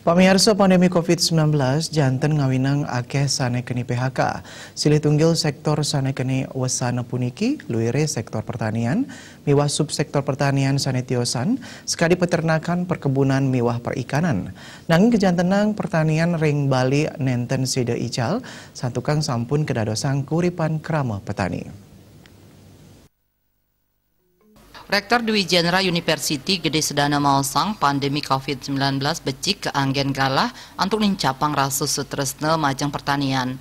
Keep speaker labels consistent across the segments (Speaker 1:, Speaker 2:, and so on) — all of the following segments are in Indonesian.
Speaker 1: Pamirsa pandemi COVID-19 janten ngawinang akeh sanekeni PHK. Silih tunggil sektor sanekeni wesana puniki, luire sektor pertanian, miwah subsektor pertanian sanetiosan, sekadi peternakan perkebunan miwah perikanan. Nanging kejantenang pertanian ring Bali nenten sida ical, santukang sampun kedadosang kuripan krama petani.
Speaker 2: Rektor Dwi Jenderal University Gede Sedana Mausang pandemi COVID-19 becik ke anggen galah untuk mencapang rasu sutresne majang pertanian.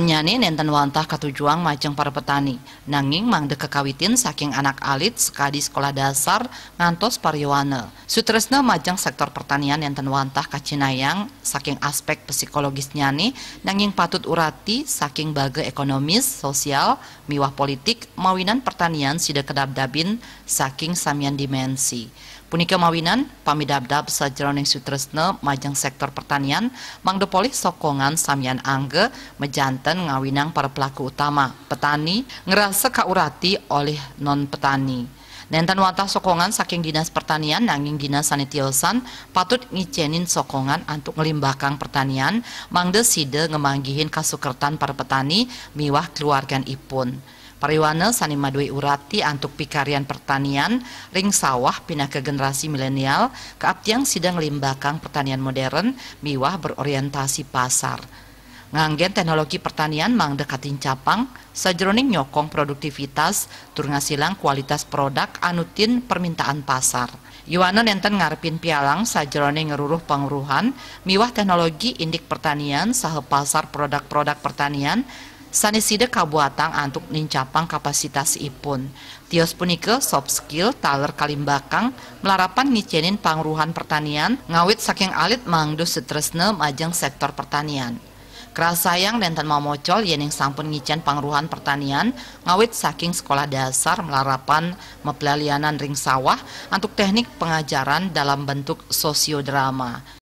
Speaker 2: nyani nenten wantah katujuang majang para petani. Nanging mangde kekawitin saking anak alit sekadi sekolah dasar ngantos pariwana. Sutresne majang sektor pertanian nenten wantah kacinayang saking aspek psikologis nyane nanging patut urati saking baga ekonomis, sosial, miwah politik, mawinan pertanian sida kedab-dabin saking samian dimensi. Punika mawinan pamidabdab sajroning sutresna majang sektor pertanian mangdepolih sokongan samian angge mejanten ngawinang para pelaku utama petani ngerasa kaurati oleh non petani. Nenten watah sokongan saking dinas pertanian nanging dinas sanitiosan patut ngicenin sokongan untuk ngelimbakang pertanian mangde side ngemanggihin kasukertan para petani miwah keluargan ipun. Pariwana sani madui urati antuk pikarian pertanian ring sawah pindah ke generasi milenial keaptiang sidang limbakang pertanian modern miwah berorientasi pasar. Nganggen teknologi pertanian mang dekatin capang sajroning nyokong produktivitas tur ngasilang kualitas produk anutin permintaan pasar. Yuwana nenten ngarepin pialang sajroning ngeruruh pengruhan, miwah teknologi indik pertanian sahe pasar produk-produk pertanian Sanisida kabuatang antuk nincapang kapasitas ipun. Tios punike soft skill taler kalimbakang melarapan ngicenin pangruhan pertanian ngawit saking alit mangdu setresne majeng sektor pertanian. Kerasayang dan mau mocol yening sampun ngicen pangruhan pertanian ngawit saking sekolah dasar melarapan mepelalianan ring sawah untuk teknik pengajaran dalam bentuk sosiodrama.